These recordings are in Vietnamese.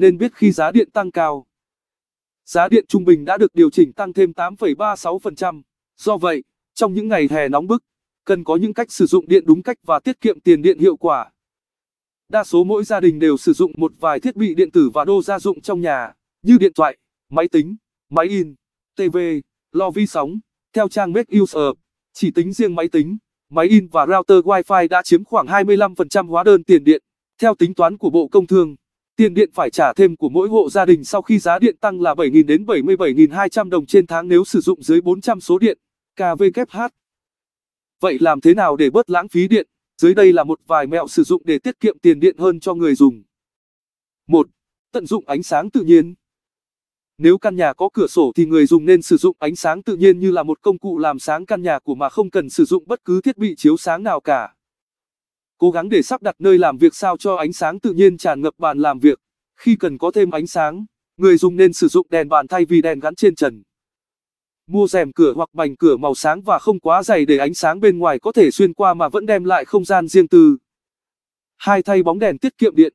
nên biết khi giá điện tăng cao. Giá điện trung bình đã được điều chỉnh tăng thêm 8,36%. Do vậy, trong những ngày hè nóng bức, cần có những cách sử dụng điện đúng cách và tiết kiệm tiền điện hiệu quả. Đa số mỗi gia đình đều sử dụng một vài thiết bị điện tử và đồ gia dụng trong nhà, như điện thoại, máy tính, máy in, TV, lò vi sóng. Theo trang Make Use Up, chỉ tính riêng máy tính, máy in và router Wi-Fi đã chiếm khoảng 25% hóa đơn tiền điện. Theo tính toán của Bộ Công Thương, Tiền điện phải trả thêm của mỗi hộ gia đình sau khi giá điện tăng là 7.000 đến 77.200 đồng trên tháng nếu sử dụng dưới 400 số điện kWh. Vậy làm thế nào để bớt lãng phí điện? Dưới đây là một vài mẹo sử dụng để tiết kiệm tiền điện hơn cho người dùng. 1. Tận dụng ánh sáng tự nhiên. Nếu căn nhà có cửa sổ thì người dùng nên sử dụng ánh sáng tự nhiên như là một công cụ làm sáng căn nhà của mà không cần sử dụng bất cứ thiết bị chiếu sáng nào cả cố gắng để sắp đặt nơi làm việc sao cho ánh sáng tự nhiên tràn ngập bàn làm việc. Khi cần có thêm ánh sáng, người dùng nên sử dụng đèn bàn thay vì đèn gắn trên trần. Mua rèm cửa hoặc bành cửa màu sáng và không quá dày để ánh sáng bên ngoài có thể xuyên qua mà vẫn đem lại không gian riêng tư. Hai thay bóng đèn tiết kiệm điện.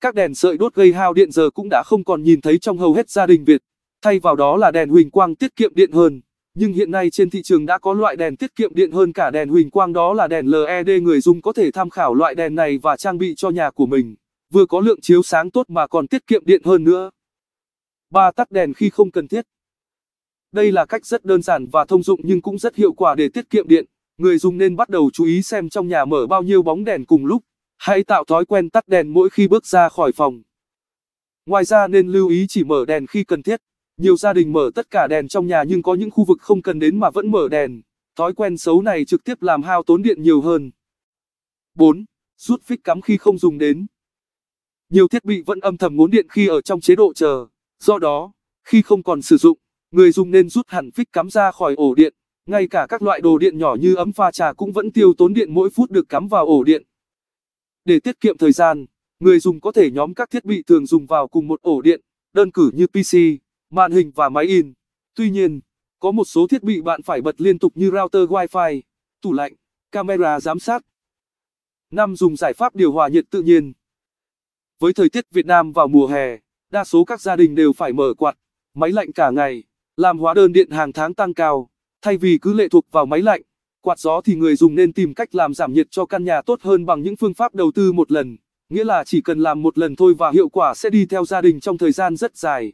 Các đèn sợi đốt gây hao điện giờ cũng đã không còn nhìn thấy trong hầu hết gia đình Việt, thay vào đó là đèn huỳnh quang tiết kiệm điện hơn. Nhưng hiện nay trên thị trường đã có loại đèn tiết kiệm điện hơn cả đèn huỳnh quang đó là đèn LED người dùng có thể tham khảo loại đèn này và trang bị cho nhà của mình, vừa có lượng chiếu sáng tốt mà còn tiết kiệm điện hơn nữa. 3. Tắt đèn khi không cần thiết Đây là cách rất đơn giản và thông dụng nhưng cũng rất hiệu quả để tiết kiệm điện, người dùng nên bắt đầu chú ý xem trong nhà mở bao nhiêu bóng đèn cùng lúc, hay tạo thói quen tắt đèn mỗi khi bước ra khỏi phòng. Ngoài ra nên lưu ý chỉ mở đèn khi cần thiết. Nhiều gia đình mở tất cả đèn trong nhà nhưng có những khu vực không cần đến mà vẫn mở đèn. Thói quen xấu này trực tiếp làm hao tốn điện nhiều hơn. 4. Rút phích cắm khi không dùng đến. Nhiều thiết bị vẫn âm thầm ngốn điện khi ở trong chế độ chờ. Do đó, khi không còn sử dụng, người dùng nên rút hẳn phích cắm ra khỏi ổ điện. Ngay cả các loại đồ điện nhỏ như ấm pha trà cũng vẫn tiêu tốn điện mỗi phút được cắm vào ổ điện. Để tiết kiệm thời gian, người dùng có thể nhóm các thiết bị thường dùng vào cùng một ổ điện, đơn cử như PC, màn hình và máy in. Tuy nhiên, có một số thiết bị bạn phải bật liên tục như router Wi-Fi, tủ lạnh, camera giám sát. 5. Dùng giải pháp điều hòa nhiệt tự nhiên. Với thời tiết Việt Nam vào mùa hè, đa số các gia đình đều phải mở quạt, máy lạnh cả ngày, làm hóa đơn điện hàng tháng tăng cao. Thay vì cứ lệ thuộc vào máy lạnh, quạt gió thì người dùng nên tìm cách làm giảm nhiệt cho căn nhà tốt hơn bằng những phương pháp đầu tư một lần, nghĩa là chỉ cần làm một lần thôi và hiệu quả sẽ đi theo gia đình trong thời gian rất dài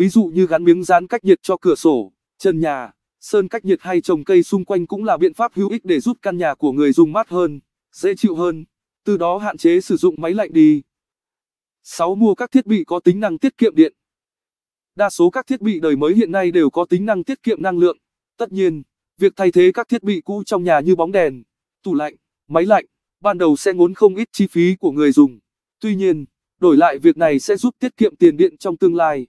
ví dụ như gắn miếng dán cách nhiệt cho cửa sổ, trần nhà, sơn cách nhiệt hay trồng cây xung quanh cũng là biện pháp hữu ích để giúp căn nhà của người dùng mát hơn, dễ chịu hơn, từ đó hạn chế sử dụng máy lạnh đi. 6. Mua các thiết bị có tính năng tiết kiệm điện Đa số các thiết bị đời mới hiện nay đều có tính năng tiết kiệm năng lượng. Tất nhiên, việc thay thế các thiết bị cũ trong nhà như bóng đèn, tủ lạnh, máy lạnh, ban đầu sẽ ngốn không ít chi phí của người dùng. Tuy nhiên, đổi lại việc này sẽ giúp tiết kiệm tiền điện trong tương lai.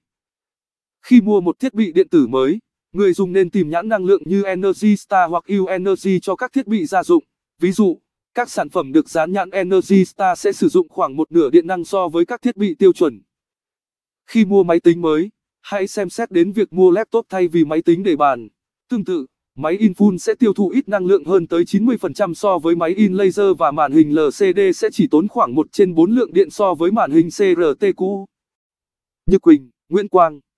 Khi mua một thiết bị điện tử mới, người dùng nên tìm nhãn năng lượng như Energy Star hoặc U Energy cho các thiết bị gia dụng. Ví dụ, các sản phẩm được dán nhãn Energy Star sẽ sử dụng khoảng một nửa điện năng so với các thiết bị tiêu chuẩn. Khi mua máy tính mới, hãy xem xét đến việc mua laptop thay vì máy tính để bàn. Tương tự, máy in full sẽ tiêu thụ ít năng lượng hơn tới 90% so với máy in laser và màn hình LCD sẽ chỉ tốn khoảng 1 trên 4 lượng điện so với màn hình CRT cũ. Như Quỳnh, Nguyễn Quang